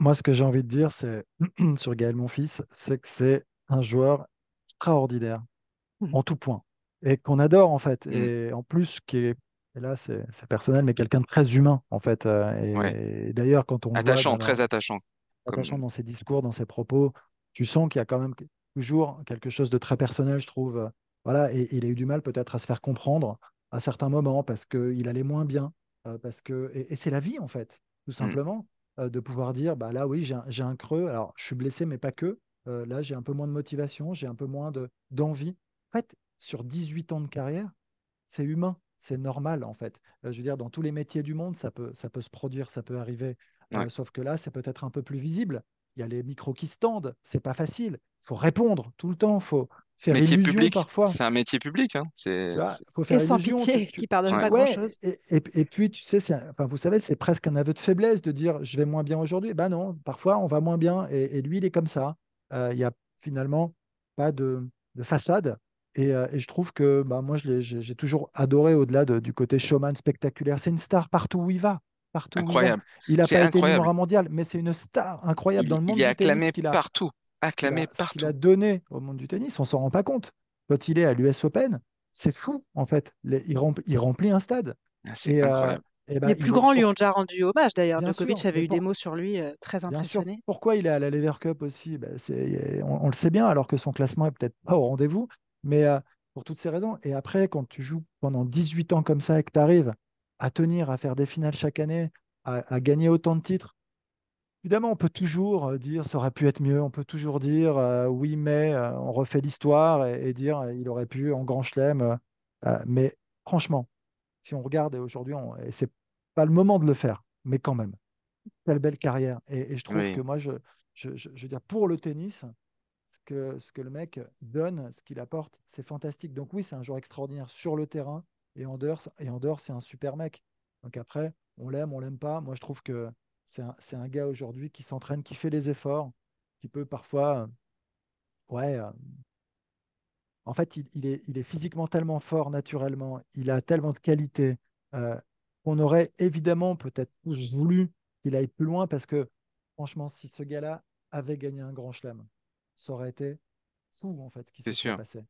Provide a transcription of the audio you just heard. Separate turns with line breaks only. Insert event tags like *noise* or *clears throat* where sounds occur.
Moi, ce que j'ai envie de dire, c'est *clears throat* sur Gaël fils, c'est que c'est un joueur extraordinaire mmh. en tout point et qu'on adore en fait. Mmh. Et en plus, qui est, là c'est personnel, mais quelqu'un de très humain en fait. Euh, et, d'ailleurs, quand on attachant, très attachant, attachant dans ses discours, dans ses propos, tu sens qu'il y a quand même toujours quelque chose de très personnel, je trouve. Euh, voilà, et, il a eu du mal peut-être à se faire comprendre à certains moments parce qu'il allait moins bien, euh, parce que et c'est la vie en fait, tout mmh. simplement. Euh, de pouvoir dire bah là, oui, j'ai un, creux. Alors, je suis blessé, mais pas que. Euh, là, j'ai un peu moins de motivation, j'ai un peu moins d'envie. en fait, sur 18 ans de carrière, c'est humain, c'est normal, en fait. Euh, je veux dire, dans tous les métiers du monde, ça peut, ça peut se produire, ça peut arriver. sauf que là, c'est peut-être un peu plus visible. Il y a les micros qui se tendent, c'est pas facile. faut répondre tout le temps, faut, métier public. parfois. C'est un métier public. Hein. C'est et qui pas grand-chose. et, puis, tu sais, enfin, vous savez, c'est presque un aveu de faiblesse de dire je vais moins bien aujourd'hui. Ben non, parfois on va moins bien et, lui, il est comme ça. Euh, il y n'y a finalement pas de, façade. Euh, et, je trouve que bah, moi, j'ai toujours adoré au-delà du côté showman spectaculaire. C'est une star partout où il va. Partout incroyable. il, n'a a pas été été numéro mondial, mais c'est une star incroyable dans le monde. Il est acclamé partout acclamé ah, ce qu'il a donné au monde du tennis, on s'en rend pas compte. Quand il est à l'US Open, c'est fou, en fait. Il, remplit, il remplit un stade. Ah, euh, eh ben, Les plus grands lui ont déjà rendu hommage, d'ailleurs. Djokovic avait eu des mots sur lui euh, très impressionnés. Pourquoi il est à la Lever Cup aussi ben, on, le sait bien, alors que son classement est peut-être pas au rendez-vous. Mais euh, pour toutes ces raisons. Et après, quand tu joues pendant 18 ans comme ça et que tu arrives à tenir, à faire des finales chaque année, à gagner autant de titres, Évidemment, on peut toujours euh, dire ça aurait pu être mieux, on peut toujours dire euh, oui, mais euh, on refait l'histoire et, dire il aurait pu en grand chelem. mais franchement, si on regarde aujourd'hui, ce c'est pas le moment de le faire, mais quand même, quelle belle carrière. Et, je trouve que moi, je, je, je, veux dire, pour le tennis, ce que, ce que le mec donne, ce qu'il apporte, c'est fantastique. Donc oui, c'est un joueur extraordinaire sur le terrain et en dehors, et dehors c'est un super mec. Donc après, on l'aime, on l'aime pas. Moi, je trouve que c'est un, gars aujourd'hui qui s'entraîne, qui fait les efforts, qui peut parfois. Euh, ouais. Euh, en fait, il, est, il, est, physiquement tellement fort naturellement, il a tellement de qualités euh, qu'on aurait évidemment peut-être tous voulu qu'il aille plus loin parce que, franchement, si ce gars-là avait gagné un grand chelem, ça aurait été fou en fait qui sûr. passé.